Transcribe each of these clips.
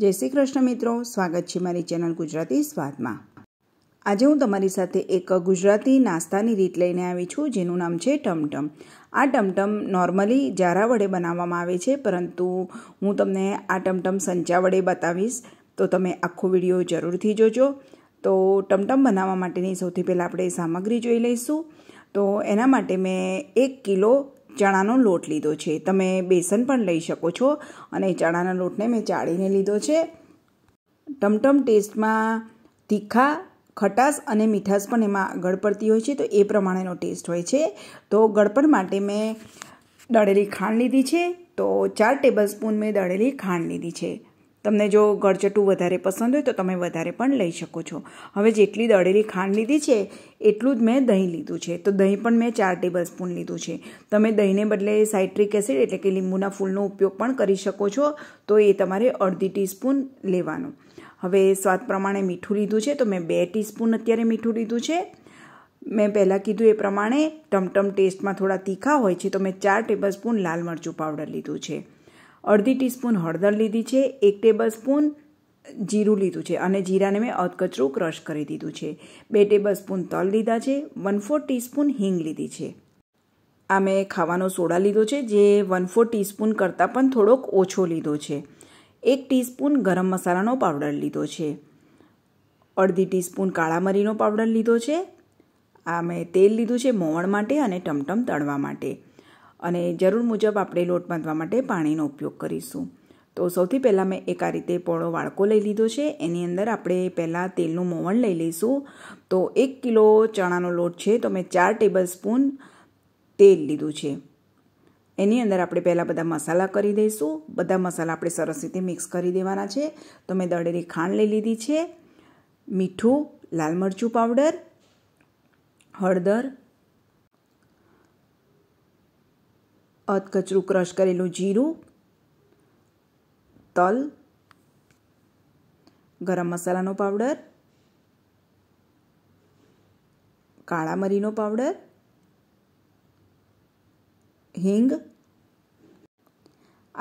જય શ્રી કૃષ્ણ મિત્રો સ્વાગત છે મારી ચેનલ ગુજરાતી સ્વાદમાં આજે હું તમારી સાથે એક ગુજરાતી નાસ્તાની રીત લઈને આવી છું જેનું નામ છે ટમટમ આ ટમટમ નોર્મલી જારા વડે બનાવવામાં આવે છે પરંતુ હું તમને આ ટમટમ સંચા વડે બતાવીશ તો તમે આખો વિડીયો જરૂરથી જોજો તો ટમટમ બનાવવા માટેની સૌથી પહેલાં આપણે સામગ્રી જોઈ લઈશું તો એના માટે મેં એક કિલો ચણાનો લોટ લીધો છે તમે બેસન પણ લઈ શકો છો અને ચણાના લોટને મેં ચાળીને લીધો છે ટમટમ ટેસ્ટમાં તીખા ખટાશ અને મીઠાશ પણ એમાં આગળ પડતી હોય છે તો એ પ્રમાણેનો ટેસ્ટ હોય છે તો ગળપણ માટે મેં દળેલી ખાંડ લીધી છે તો ચાર ટેબલ સ્પૂન મેં દળેલી ખાંડ લીધી છે તમને જો ગળચટું વધારે પસંદ હોય તો તમે વધારે પણ લઈ શકો છો હવે જેટલી દળેલી ખાંડ લીધી છે એટલું જ મેં દહીં લીધું છે તો દહીં પણ મેં ચાર ટેબલ સ્પૂન લીધું છે તમે દહીંને બદલે સાઇટ્રિક એસિડ એટલે કે લીંબુના ફૂલનો ઉપયોગ પણ કરી શકો છો તો એ તમારે અડધી ટીસ્પૂન લેવાનું હવે સ્વાદ પ્રમાણે મીઠું લીધું છે તો મેં બે ટીસ્પૂન અત્યારે મીઠું લીધું છે મેં પહેલાં કીધું એ પ્રમાણે ટમટમ ટેસ્ટમાં થોડા તીખા હોય છે તો મેં ચાર ટેબલ સ્પૂન લાલ મરચું પાવડર લીધું છે અડધી ટીસ્પૂન હળદર લીધી છે એક ટેબલ સ્પૂન જીરું લીધું છે અને જીરાને મેં અધકચરું ક્રશ કરી દીધું છે બે ટેબલ સ્પૂન તલ લીધા છે વન ફોર ટીસ્પૂન હિંગ લીધી છે આ મેં ખાવાનો સોડા લીધો છે જે વન ફોર ટીસ્પૂન કરતાં પણ થોડોક ઓછો લીધો છે એક ટીસ્પૂન ગરમ મસાલાનો પાવડર લીધો છે અડધી ટીસ્પૂન કાળા મરીનો પાવડર લીધો છે આ મેં તેલ લીધું છે મોવણ માટે અને ટમટમ તળવા માટે અને જરૂર મુજબ આપણે લોટ બાંધવા માટે પાણીનો ઉપયોગ કરીશું તો સૌથી પહેલાં મેં એક આ રીતે પોળો વાળકો લઈ લીધો છે એની અંદર આપણે પહેલાં તેલનું મોવણ લઈ લઈશું તો એક કિલો ચણાનો લોટ છે તો મેં ચાર ટેબલ સ્પૂન તેલ લીધું છે એની અંદર આપણે પહેલાં બધા મસાલા કરી દઈશું બધા મસાલા આપણે સરસ રીતે મિક્સ કરી દેવાના છે તો મેં દળેલી ખાંડ લઈ લીધી છે મીઠું લાલ મરચું પાવડર હળદર અધકચરું ક્રશ કરેલું જીરું તલ ગરમ મસાલાનો પાવડર કાળા મરીનો પાવડર હિંગ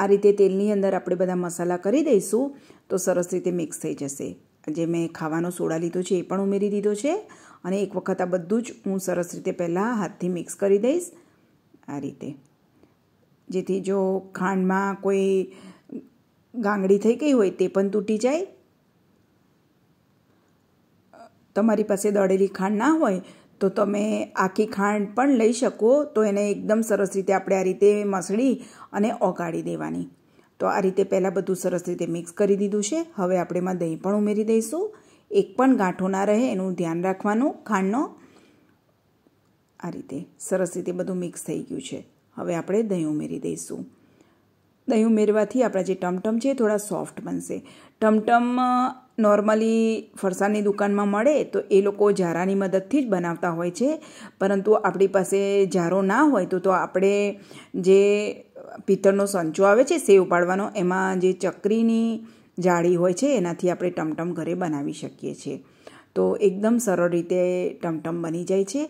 આ રીતે તેલની અંદર આપણે બધા મસાલા કરી દઈશું તો સરસ રીતે મિક્સ થઈ જશે જે મેં ખાવાનો સોડા લીધો છે એ પણ ઉમેરી દીધો છે અને એક વખત આ બધું જ હું સરસ રીતે પહેલાં હાથથી મિક્સ કરી દઈશ આ રીતે જેથી જો ખાંડમાં કોઈ ગાંગડી થઈ ગઈ હોય તે પણ તૂટી જાય તમારી પાસે દળેલી ખાંડ ના હોય તો તમે આખી ખાંડ પણ લઈ શકો તો એને એકદમ સરસ રીતે આપણે આ રીતે મસળી અને ઓગાળી દેવાની તો આ રીતે પહેલાં બધું સરસ રીતે મિક્સ કરી દીધું છે હવે આપણે એમાં દહીં પણ ઉમેરી દઈશું એક પણ ગાંઠો ના રહે એનું ધ્યાન રાખવાનું ખાંડનો આ રીતે સરસ રીતે બધું મિક્સ થઈ ગયું છે હવે આપણે દહીં ઉમેરી દઈશું દહીં ઉમેરવાથી આપણા જે ટમટમ છે થોડા સોફ્ટ બનશે ટમટમ નોર્મલી ફરસાણની દુકાનમાં મળે તો એ લોકો ઝારાની મદદથી જ બનાવતા હોય છે પરંતુ આપણી પાસે ઝારો ના હોય તો તો આપણે જે પિત્તળનો સંચો આવે છે સેવ પાડવાનો એમાં જે ચકરીની જાળી હોય છે એનાથી આપણે ટમટમ ઘરે બનાવી શકીએ છીએ તો એકદમ સરળ રીતે ટમટમ બની જાય છે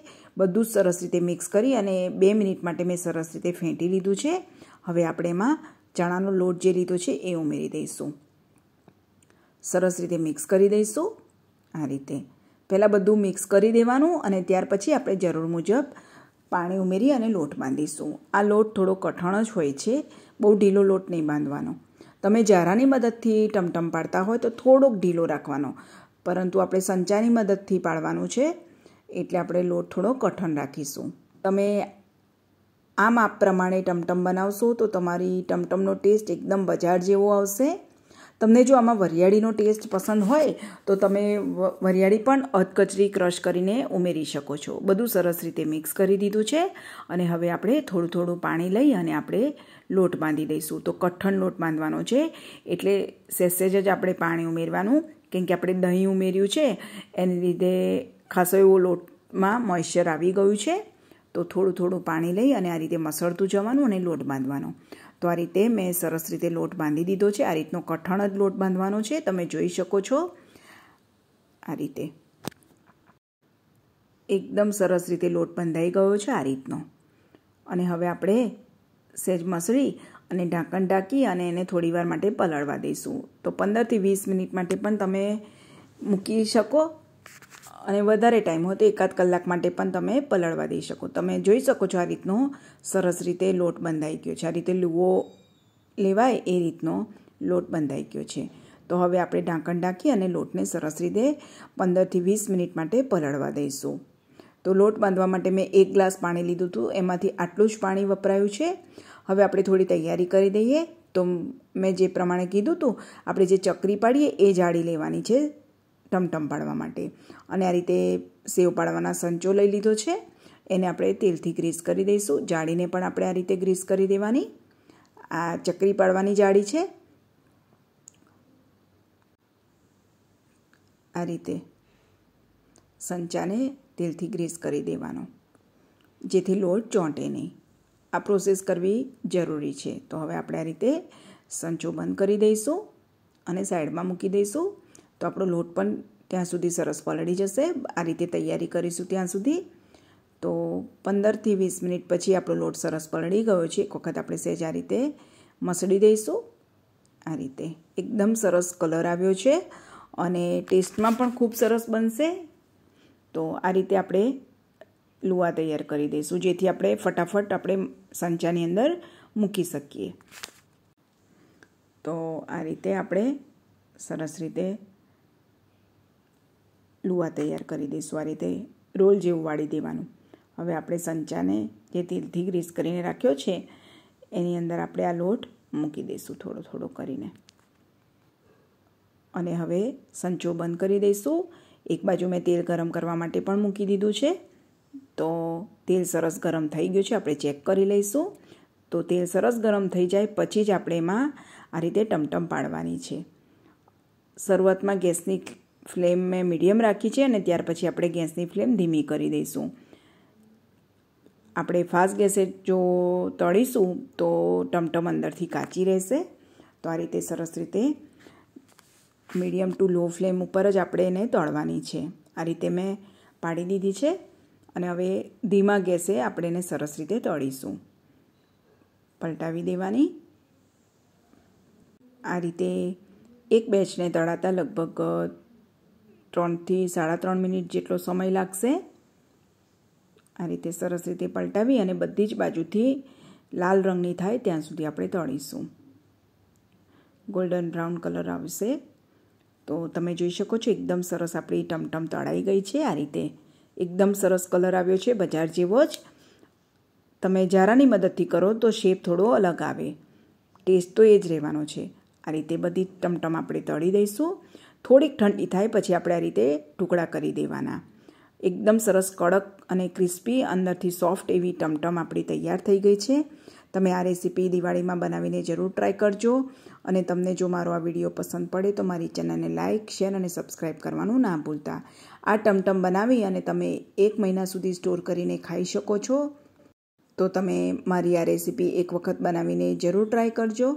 બધું જ સરસ રીતે મિક્સ કરી અને બે મિનિટ માટે મેં સરસ રીતે ફેંટી લીધું છે હવે આપણે એમાં ચણાનો લોટ જે લીધો છે એ ઉમેરી દઈશું સરસ રીતે મિક્સ કરી દઈશું આ રીતે પહેલાં બધું મિક્સ કરી દેવાનું અને ત્યાર પછી આપણે જરૂર મુજબ પાણી ઉમેરી અને લોટ બાંધીશું આ લોટ થોડો કઠણ જ હોય છે બહુ ઢીલો લોટ નહીં બાંધવાનો તમે જારાની મદદથી ટમટમ પાડતા હોય તો થોડોક ઢીલો રાખવાનો પરંતુ આપણે સંચાની મદદથી પાડવાનું છે એટલે આપણે લોટ થોડો કઠણ રાખીશું તમે આ માપ પ્રમાણે ટમટમ બનાવશો તો તમારી ટમટમનો ટેસ્ટ એકદમ બજાર જેવો આવશે તમને જો આમાં વરિયાળીનો ટેસ્ટ પસંદ હોય તો તમે વરિયાળી પણ અધકચરી ક્રશ કરીને ઉમેરી શકો છો બધું સરસ રીતે મિક્સ કરી દીધું છે અને હવે આપણે થોડું થોડું પાણી લઈ અને આપણે લોટ બાંધી દઈશું તો કઠણ લોટ બાંધવાનો છે એટલે સેસેજ જ આપણે પાણી ઉમેરવાનું કેમ કે આપણે દહીં ઉમેર્યું છે એને લીધે ખાસો એવો લોટમાં મોઇશ્ચર આવી ગયું છે તો થોડું થોડું પાણી લઈ અને આ રીતે મસળતું જવાનું અને લોટ બાંધવાનો તો આ રીતે મેં સરસ રીતે લોટ બાંધી દીધો છે આ રીતનો કઠણ જ લોટ બાંધવાનો છે તમે જોઈ શકો છો આ રીતે એકદમ સરસ રીતે લોટ બંધાઈ ગયો છે આ રીતનો અને હવે આપણે સહેજ મસળી અને ઢાંકણ ઢાંકી અને એને થોડીવાર માટે પલાળવા દઈશું તો પંદરથી વીસ મિનિટ માટે પણ તમે મૂકી શકો અને વધારે ટાઈમ હોય તો એકાદ કલાક માટે પણ તમે પલળવા દઈ શકો તમે જોઈ શકો છો આ રીતનો સરસ રીતે લોટ બંધાઈ ગયો છે આ રીતે લુવો લેવાય એ રીતનો લોટ બંધાઈ ગયો છે તો હવે આપણે ઢાંકણ ઢાંકી અને લોટને સરસ રીતે પંદરથી વીસ મિનિટ માટે પલળવા દઈશું તો લોટ બાંધવા માટે મેં એક ગ્લાસ પાણી લીધું હતું એમાંથી આટલું જ પાણી વપરાયું છે હવે આપણે થોડી તૈયારી કરી દઈએ તો મેં જે પ્રમાણે કીધું હતું આપણે જે ચકરી પાડીએ એ જાળી લેવાની છે ટમટમ પાડવા માટે અને આ રીતે સેવ પાડવાના સંચો લઈ લીધો છે એને આપણે તેલથી ગ્રીસ કરી દઈશું જાળીને પણ આપણે આ રીતે ગ્રીસ કરી દેવાની આ ચકરી પાડવાની જાળી છે આ રીતે સંચાને તેલથી ગ્રીસ કરી દેવાનો જેથી લોટ ચોંટે નહીં આ પ્રોસેસ કરવી જરૂરી છે તો હવે આપણે આ રીતે સંચો બંધ કરી દઈશું અને સાઈડમાં મૂકી દઈશું તો આપણો લોટ પણ ત્યાં સુધી સરસ પલળી જશે આ રીતે તૈયારી કરીશું ત્યાં સુધી તો પંદરથી વીસ મિનિટ પછી આપણો લોટ સરસ પલળી ગયો છે એક વખત આપણે સહેજ આ રીતે મસળી દઈશું આ રીતે એકદમ સરસ કલર આવ્યો છે અને ટેસ્ટમાં પણ ખૂબ સરસ બનશે તો આ રીતે આપણે લુવા તૈયાર કરી દઈશું જેથી આપણે ફટાફટ આપણે સંચાની અંદર મૂકી શકીએ તો આ રીતે આપણે સરસ રીતે લુવા તૈયાર કરી દઈશું આ રીતે રોલ જેવું વાળી દેવાનું હવે આપણે સંચાને જે તેલથી ગ્રીસ કરીને રાખ્યો છે એની અંદર આપણે આ લોટ મૂકી દઈશું થોડો થોડો કરીને અને હવે સંચો બંધ કરી દઈશું એક બાજુ મેં તેલ ગરમ કરવા માટે પણ મૂકી દીધું છે તો તેલ સરસ ગરમ થઈ ગયું છે આપણે ચેક કરી લઈશું તો તેલ સરસ ગરમ થઈ જાય પછી જ આપણે એમાં આ રીતે ટમટમ પાડવાની છે શરૂઆતમાં ગેસની ફ્લેમ મેં મીડિયમ રાખી છે અને ત્યાર પછી આપણે ગેસની ફ્લેમ ધીમી કરી દઈશું આપણે ફાસ્ટ ગેસે જો તળીશું તો ટમટમ અંદરથી કાચી રહેશે તો આ રીતે સરસ રીતે મીડિયમ ટુ લો ફ્લેમ ઉપર જ આપણે એને તળવાની છે આ રીતે મેં પાડી દીધી છે અને હવે ધીમા ગેસે આપણે એને સરસ રીતે તળીશું પલટાવી દેવાની આ રીતે એક બેચને તળાતા લગભગ ત્રણથી સાડા ત્રણ મિનિટ જેટલો સમય લાગશે આ રીતે સરસ રીતે પલટાવી અને બધી જ બાજુથી લાલ રંગની થાય ત્યાં સુધી આપણે તળીશું ગોલ્ડન બ્રાઉન કલર આવશે તો તમે જોઈ શકો છો એકદમ સરસ આપણી ટમટમ તળાઈ ગઈ છે આ રીતે એકદમ સરસ કલર આવ્યો છે બજાર જેવો જ તમે જારાની મદદથી કરો તો શેપ થોડો અલગ આવે ટેસ્ટ તો એ જ રહેવાનો છે આ રીતે બધી ટમટમ આપણે તળી દઈશું થોડીક ઠંડી થાય પછી આપણે આ રીતે ટુકડા કરી દેવાના એકદમ સરસ કડક અને ક્રિસ્પી અંદરથી સોફ્ટ એવી ટમટમ આપણી તૈયાર થઈ ગઈ છે તમે આ રેસીપી દિવાળીમાં બનાવીને જરૂર ટ્રાય કરજો અને તમને જો મારો આ વિડીયો પસંદ પડે તો મારી ચેનલને લાઇક શેર અને સબસ્ક્રાઈબ કરવાનું ના ભૂલતા આ ટમટમ બનાવી અને તમે એક મહિના સુધી સ્ટોર કરીને ખાઈ શકો છો તો તમે મારી આ રેસીપી એક વખત બનાવીને જરૂર ટ્રાય કરજો